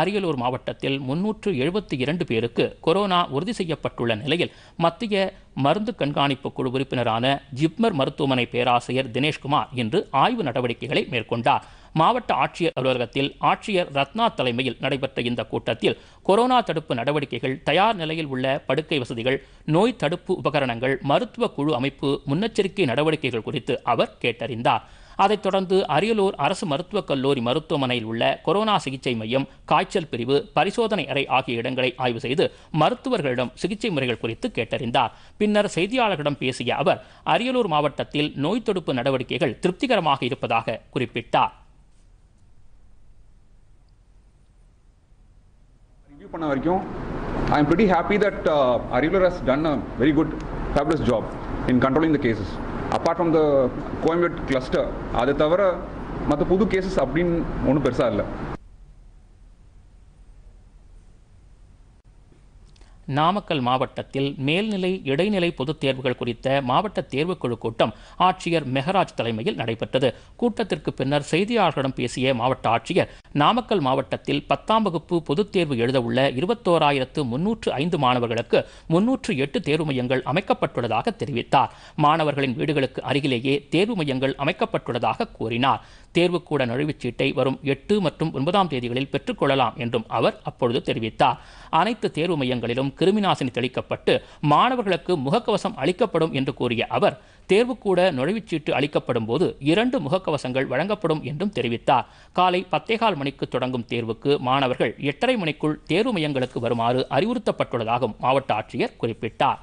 அரியலூர் மாவட்டத்தில் முன்னூற்று எழுபத்தி இரண்டு பேருக்கு கொரோனா உறுதி செய்யப்பட்டுள்ள நிலையில் மத்திய மருந்து கண்காணிப்பு குழு உறுப்பினரான ஜிப்மர் மருத்துவமனை பேராசிரியர் தினேஷ்குமார் இன்று ஆய்வு நடவடிக்கைகளை மேற்கொண்டார் மாவட்ட ஆட்சியர் அலுவலகத்தில் ஆட்சியர் ரத்னா தலைமையில் நடைபெற்ற இந்த கூட்டத்தில் கொரோனா தடுப்பு நடவடிக்கைகள் தயார் நிலையில் உள்ள படுக்கை வசதிகள் நோய் தடுப்பு உபகரணங்கள் மருத்துவ குழு அமைப்பு முன்னெச்சரிக்கை நடவடிக்கைகள் குறித்து அவர் கேட்டறிந்தார் அதைத் தொடர்ந்து அரியலூர் அரசு மருத்துவக் கல்லூரி மருத்துவமனையில் உள்ள கொரோனா சிகிச்சை மையம் காய்ச்சல் பிரிவு பரிசோதனை அறை ஆகிய இடங்களை ஆய்வு செய்து மருத்துவர்களிடம் சிகிச்சை முறைகள் குறித்து கேட்டறிந்தார் பின்னர் செய்தியாளர்களிடம் பேசிய அவர் அரியலூர் மாவட்டத்தில் நோய் தடுப்பு நடவடிக்கைகள் திருப்திகரமாக இருப்பதாக குறிப்பிட்டார் பண்ண வரைக்கும் I am pretty happy that Ariyalur has done a very good fabulous job in controlling the cases apart from the Koyambedu cluster அதை தவிர மற்ற புது கேசஸ் அப்படின்னு ஒன்றும் பெருசாக இல்லை நாமக்கல் மாவட்டத்தில் மேல்நிலை இடைநிலை பொதுத் தேர்வுகள் குறித்த மாவட்ட தேர்வுக்குழு கூட்டம் ஆட்சியர் மெஹராஜ் தலைமையில் நடைபெற்றது கூட்டத்திற்கு பின்னர் செய்தியாளர்களிடம் பேசிய மாவட்ட ஆட்சியர் நாமக்கல் மாவட்டத்தில் பத்தாம் வகுப்பு பொதுத் தேர்வு எழுதவுள்ள இருபத்தோராயிரத்து முன்னூற்று ஐந்து மாணவர்களுக்கு முன்னூற்று எட்டு தேர்வு மையங்கள் அமைக்கப்பட்டுள்ளதாக தெரிவித்தார் மாணவர்களின் வீடுகளுக்கு அருகிலேயே தேர்வு மையங்கள் அமைக்கப்பட்டுள்ளதாக கூறினார் தேர்வுக்கூட நுழைவுச்சீட்டை வரும் எட்டு மற்றும் ஒன்பதாம் தேதிகளில் பெற்றுக்கொள்ளலாம் என்றும் அவர் அப்பொழுது தெரிவித்தார் அனைத்து தேர்வு மையங்களிலும் கிருமிநாசினி தெளிக்கப்பட்டு மாணவர்களுக்கு முகக்கவசம் அளிக்கப்படும் என்று கூறிய அவர் தேர்வுக்கூட நுழைவுச்சீட்டு அளிக்கப்படும் போது இரண்டு முகக்கவசங்கள் வழங்கப்படும் என்றும் தெரிவித்தார் காலை பத்தேகால் மணிக்கு தொடங்கும் தேர்வுக்கு மாணவர்கள் எட்டரை மணிக்குள் தேர்வு மையங்களுக்கு வருமாறு அறிவுறுத்தப்பட்டுள்ளதாகவும் மாவட்ட ஆட்சியர் குறிப்பிட்டார்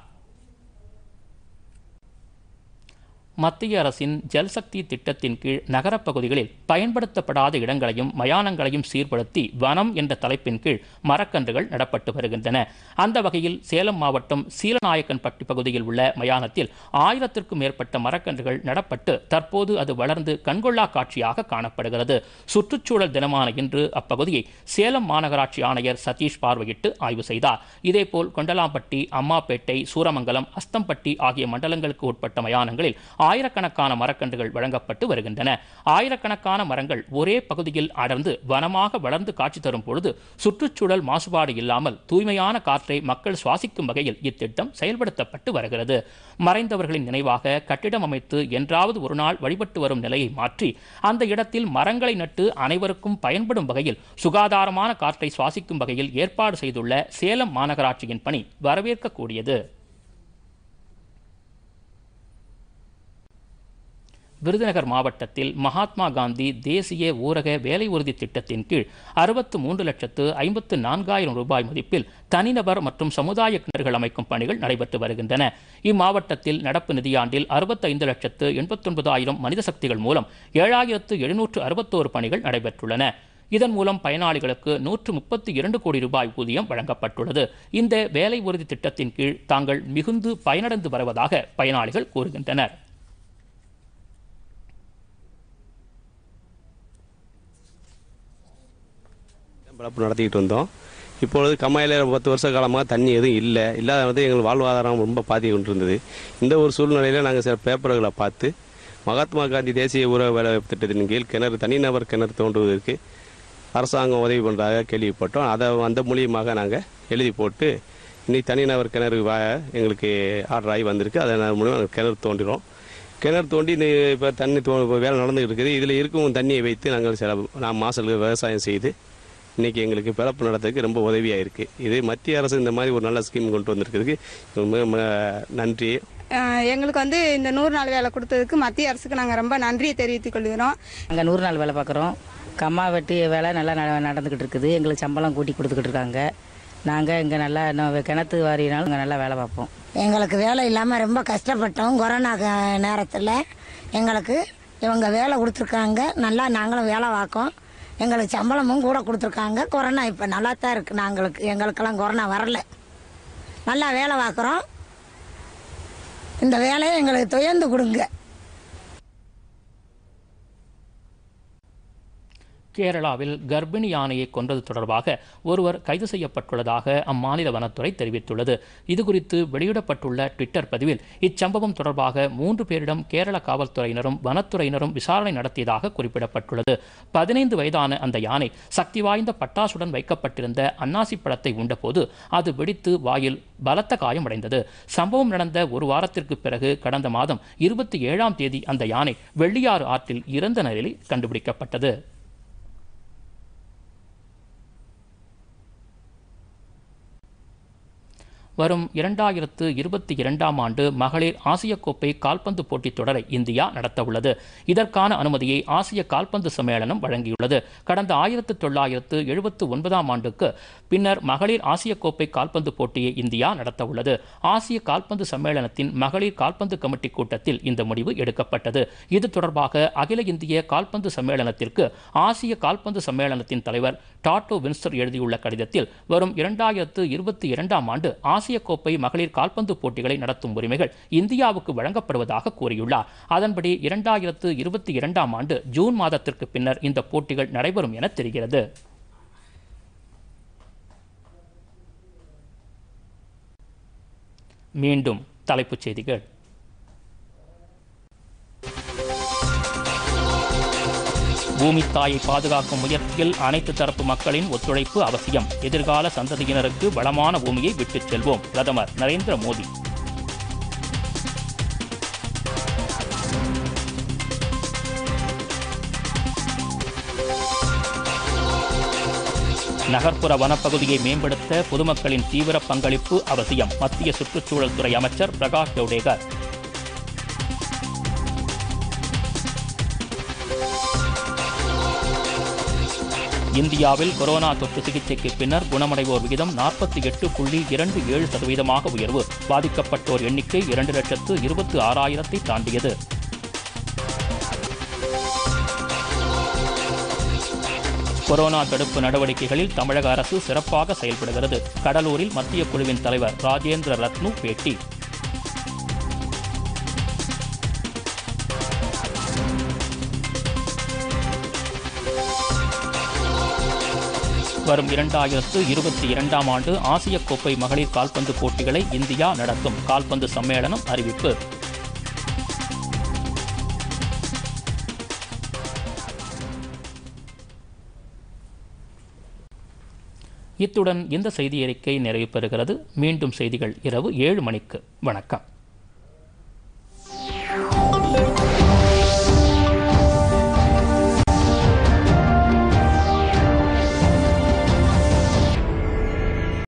மத்திய அரசின் ஜல்சக்தி திட்டத்தின் கீழ் நகரப்பகுதிகளில் பயன்படுத்தப்படாத இடங்களையும் மயானங்களையும் சீர்படுத்தி வனம் என்ற தலைப்பின் கீழ் மரக்கன்றுகள் நடப்பட்டு வருகின்றன அந்த வகையில் சேலம் மாவட்டம் சீலநாயக்கன்பட்டி பகுதியில் உள்ள மயானத்தில் ஆயிரத்திற்கும் மேற்பட்ட மரக்கன்றுகள் நடப்பட்டு தற்போது அது வளர்ந்து கண்கொள்ளா காட்சியாக காணப்படுகிறது சுற்றுச்சூழல் தினமான இன்று அப்பகுதியை சேலம் மாநகராட்சி ஆணையர் சதீஷ் பார்வையிட்டு ஆய்வு செய்தார் இதேபோல் கொண்டலாம்பட்டி அம்மாப்பேட்டை சூரமங்கலம் அஸ்தம்பட்டி ஆகிய மண்டலங்களுக்கு உட்பட்ட மயானங்களில் ஆயிரக்கணக்கான மரக்கன்றுகள் வழங்கப்பட்டு வருகின்றன ஆயிரக்கணக்கான மரங்கள் ஒரே பகுதியில் அடர்ந்து வனமாக வளர்ந்து காட்சி தரும் பொழுது சுற்றுச்சூழல் மாசுபாடு இல்லாமல் தூய்மையான காற்றை மக்கள் சுவாசிக்கும் வகையில் இத்திட்டம் செயல்படுத்தப்பட்டு வருகிறது மறைந்தவர்களின் நினைவாக கட்டிடம் அமைத்து என்றாவது ஒரு நாள் வழிபட்டு வரும் நிலையை மாற்றி அந்த இடத்தில் மரங்களை நட்டு அனைவருக்கும் பயன்படும் வகையில் சுகாதாரமான காற்றை சுவாசிக்கும் வகையில் ஏற்பாடு செய்துள்ள சேலம் மாநகராட்சியின் பணி வரவேற்கக்கூடியது விருதுநகர் மாவட்டத்தில் மகாத்மா காந்தி தேசிய ஊரக வேலை உறுதி திட்டத்தின் கீழ் அறுபத்து மூன்று லட்சத்து ஐம்பத்து நான்காயிரம் ரூபாய் மதிப்பில் தனிநபர் மற்றும் சமுதாய கிணறுகள் அமைக்கும் பணிகள் நடைபெற்று வருகின்றன இம்மாவட்டத்தில் நடப்பு நிதியாண்டில் அறுபத்தைந்து லட்சத்து எண்பத்தொன்பதாயிரம் மனித சக்திகள் மூலம் ஏழாயிரத்து எழுநூற்று அறுபத்தோரு பணிகள் நடைபெற்றுள்ளன இதன் மூலம் பயனாளிகளுக்கு நூற்று முப்பத்தி இரண்டு கோடி ரூபாய் ஊதியம் வழங்கப்பட்டுள்ளது இந்த வேலை உறுதி திட்டத்தின் கீழ் தாங்கள் மிகுந்து பயனடைந்து வருவதாக பயனாளிகள் கூறுகின்றனர் வளர்ப்பு நடத்திக்கிட்டு வந்தோம் இப்பொழுது கம்மாயில் பத்து வருஷ காலமாக தண்ணி எதுவும் இல்லை இல்லாத வந்து எங்கள் வாழ்வாதாரம் ரொம்ப பாதிக்க கொண்டிருந்தது இந்த ஒரு சூழ்நிலையில் நாங்கள் சில பேப்பர்களை பார்த்து மகாத்மா காந்தி தேசிய உறவு வேலைவாய்ப்பு திட்டத்தின் கீழ் கிணறு தனிநபர் கிணறு தோன்றுவதற்கு அரசாங்கம் உதவி பண்ணுறதாக கேள்விப்பட்டோம் அதை அந்த மூலியமாக நாங்கள் எழுதி போட்டு இன்னைக்கு தனிநபர் கிணறு எங்களுக்கு ஆர்டர் ஆகி வந்திருக்கு அதை மூலியமாக நாங்கள் கிணறு தோண்டிடும் கிணறு தோண்டி இந்த இப்போ தண்ணி தோ வேலை நடந்துகிட்டு இருக்குது இதில் இருக்கும் தண்ணியை வைத்து நாங்கள் சில நான் மாசல்கள் விவசாயம் செய்து இன்றைக்கி எங்களுக்கு பிறப்பு நடத்துறதுக்கு ரொம்ப உதவியாக இருக்குது இது மத்திய அரசு இந்த மாதிரி ஒரு நல்ல ஸ்கீம் கொண்டு வந்திருக்கிறதுக்கு நன்றி எங்களுக்கு வந்து இந்த நூறு நாள் வேலை கொடுத்ததுக்கு மத்திய அரசுக்கு நாங்கள் ரொம்ப நன்றியை தெரிவித்துக் கொள்கிறோம் நாங்கள் நூறு நாள் வேலை பார்க்குறோம் கம்மா வெட்டி வேலை நல்லா நடந்துக்கிட்டு இருக்குது எங்களுக்கு சம்பளம் கூட்டி கொடுத்துக்கிட்டு இருக்காங்க நாங்கள் இங்கே நல்லா கிணத்து வாரினாலும் இங்கே நல்லா வேலை பார்ப்போம் எங்களுக்கு வேலை இல்லாமல் ரொம்ப கஷ்டப்பட்டோம் கொரோனா நேரத்தில் எங்களுக்கு இவங்க வேலை கொடுத்துருக்காங்க நல்லா நாங்களும் வேலை பார்க்கோம் எங்களுக்கு சம்பளமும் கூட கொடுத்துருக்காங்க கொரோனா இப்போ நல்லா தான் இருக்குது நாங்களுக்கு எங்களுக்கெல்லாம் கொரோனா வரல நல்லா வேலை பார்க்குறோம் இந்த வேலையை எங்களுக்கு துயர்ந்து கொடுங்க கேரளாவில் கர்ப்பிணி யானையை கொன்றது தொடர்பாக ஒருவர் கைது செய்யப்பட்டுள்ளதாக அம்மாநில வனத்துறை தெரிவித்துள்ளது இதுகுறித்து வெளியிடப்பட்டுள்ள ட்விட்டர் பதிவில் இச்சம்பவம் தொடர்பாக மூன்று பேரிடம் கேரள காவல்துறையினரும் வனத்துறையினரும் விசாரணை நடத்தியதாக குறிப்பிடப்பட்டுள்ளது பதினைந்து வயதான அந்த யானை சக்தி வாய்ந்த பட்டாசுடன் வைக்கப்பட்டிருந்த அன்னாசி பழத்தை உண்டபோது அது வெடித்து வாயில் பலத்த காயமடைந்தது சம்பவம் நடந்த ஒரு வாரத்திற்கு பிறகு கடந்த மாதம் இருபத்தி ஏழாம் தேதி அந்த யானை வெள்ளியாறு ஆற்றில் இறந்த நிலையில் கண்டுபிடிக்கப்பட்டது வரும் இரண்டாயிரத்து இருபத்தி இரண்டாம் ஆண்டு மகளிர் ஆசிய கோப்பை கால்பந்து போட்டித் தொடரை இந்தியா நடத்தவுள்ளது இதற்கான அனுமதியை ஆசிய கால்பந்து சம்மேளனம் வழங்கியுள்ளது கடந்த ஆயிரத்து தொள்ளாயிரத்து எழுபத்து ஒன்பதாம் ஆண்டுக்கு பின்னர் மகளிர் ஆசிய கோப்பை கால்பந்து போட்டியை இந்தியா நடத்தவுள்ளது ஆசிய கால்பந்து சம்மேளனத்தின் மகளிர் கால்பந்து கமிட்டி கூட்டத்தில் இந்த முடிவு எடுக்கப்பட்டது இது தொடர்பாக அகில இந்திய கால்பந்து சம்மேளனத்திற்கு ஆசிய கால்பந்து சம்மேளனத்தின் தலைவர் டாட்டோ வின்ஸ்டர் எழுதியுள்ள கடிதத்தில் வரும் இரண்டாயிரத்து இருபத்தி இரண்டாம் ஆண்டு ஆசிய ஆசிய கோப்பை மகளிர் கால்பந்து போட்டிகளை நடத்தும் உரிமைகள் இந்தியாவுக்கு வழங்கப்படுவதாக கூறியுள்ளார் அதன்படி இரண்டாயிரத்து இருபத்தி இரண்டாம் ஆண்டு ஜூன் மாதத்திற்கு பின்னர் இந்த போட்டிகள் நடைபெறும் என தெரிகிறது மீண்டும் தலைப்புச் செய்திகள் பூமி தாயை பாதுகாக்கும் முயற்சியில் அனைத்து தரப்பு மக்களின் ஒத்துழைப்பு அவசியம் எதிர்கால சந்ததியினருக்கு வளமான பூமியை விட்டுச் செல்வோம் பிரதமர் நரேந்திர மோடி நகர்ப்புற வனப்பகுதியை மேம்படுத்த பொதுமக்களின் தீவிர பங்களிப்பு அவசியம் மத்திய சுற்றுச்சூழல் துறை அமைச்சர் பிரகாஷ் ஜவ்டேகர் இந்தியாவில் கொரோனா தொற்று சிகிச்சைக்கு பின்னர் குணமடைவோர் விகிதம் நாற்பத்தி எட்டு புள்ளி இரண்டு ஏழு சதவீதமாக உயர்வு பாதிக்கப்பட்டோர் எண்ணிக்கை இரண்டு லட்சத்து இருபத்தி ஆறாயிரத்தை தாண்டியது கொரோனா தடுப்பு நடவடிக்கைகளில் தமிழக அரசு சிறப்பாக செயல்படுகிறது கடலூரில் மத்திய குழுவின் தலைவர் ராஜேந்திர ரத்னு பேட்டி வரும் இரண்டாயிரத்து இருபத்தி இரண்டாம் ஆண்டு ஆசிய கோப்பை மகளிர் கால்பந்து போட்டிகளை இந்தியா நடத்தும் கால்பந்து சம்மேளனம் அறிவிப்பு இத்துடன் இந்த செய்தி அறிக்கை நிறைவு பெறுகிறது மீண்டும் செய்திகள் இரவு ஏழு மணிக்கு வணக்கம்